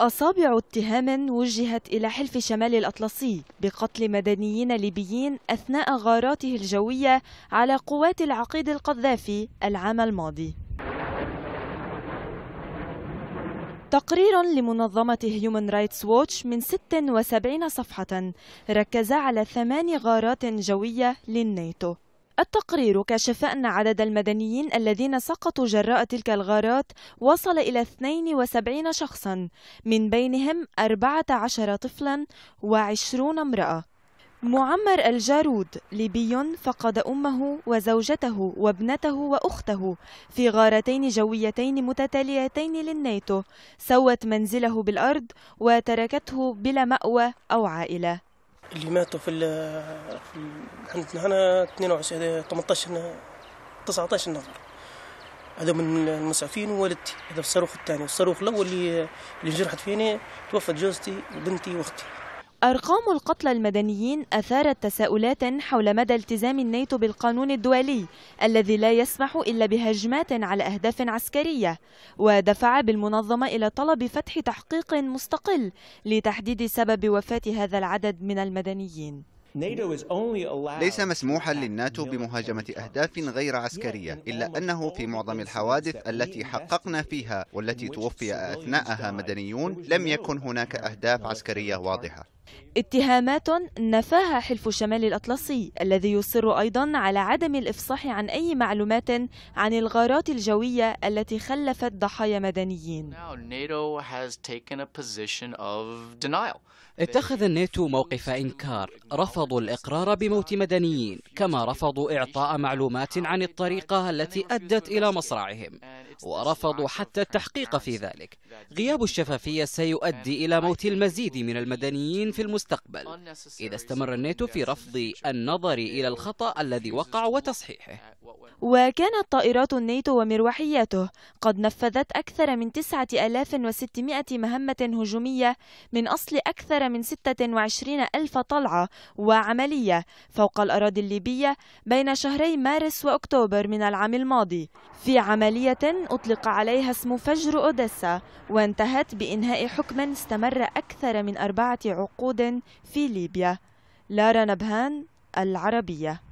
أصابع اتهام وجهت إلى حلف شمال الأطلسي بقتل مدنيين ليبيين أثناء غاراته الجوية على قوات العقيد القذافي العام الماضي تقرير لمنظمة هيومن رايتس ووتش من 76 صفحة ركز على ثمان غارات جوية للناتو التقرير كشف أن عدد المدنيين الذين سقطوا جراء تلك الغارات وصل إلى 72 شخصا من بينهم 14 طفلا و20 امرأة معمر الجارود ليبي فقد أمه وزوجته وابنته وأخته في غارتين جويتين متتاليتين للناتو سوت منزله بالأرض وتركته بلا مأوى أو عائلة اللي ماتوا في, في عندنا هنا 22 18 19 نفر هذا من المسعفين ووالدتي هذا في الصاروخ الثاني الصاروخ الاول اللي اللي جرحت فيني توفت جوزتي وبنتي واختي أرقام القتلى المدنيين أثارت تساؤلات حول مدى التزام الناتو بالقانون الدولي الذي لا يسمح إلا بهجمات على أهداف عسكرية ودفع بالمنظمة إلى طلب فتح تحقيق مستقل لتحديد سبب وفاة هذا العدد من المدنيين ليس مسموحا للناتو بمهاجمة أهداف غير عسكرية إلا أنه في معظم الحوادث التي حققنا فيها والتي توفي أثناءها مدنيون لم يكن هناك أهداف عسكرية واضحة اتهامات نفاها حلف شمال الأطلسي الذي يصر أيضا على عدم الإفصاح عن أي معلومات عن الغارات الجوية التي خلفت ضحايا مدنيين اتخذ الناتو موقف إنكار رفضوا الإقرار بموت مدنيين كما رفضوا إعطاء معلومات عن الطريقة التي أدت إلى مصرعهم ورفضوا حتى التحقيق في ذلك غياب الشفافية سيؤدي إلى موت المزيد من المدنيين في المستقبل إذا استمر الناتو في رفض النظر إلى الخطأ الذي وقع وتصحيحه وكانت طائرات الناتو ومروحياته قد نفذت أكثر من 9600 مهمة هجومية من أصل أكثر من 26 ألف طلعة وعملية فوق الأراضي الليبية بين شهري مارس وأكتوبر من العام الماضي في عملية أطلق عليها اسم فجر أوديسا وانتهت بإنهاء حكم استمر أكثر من أربعة عقود في ليبيا لارا نبهان العربية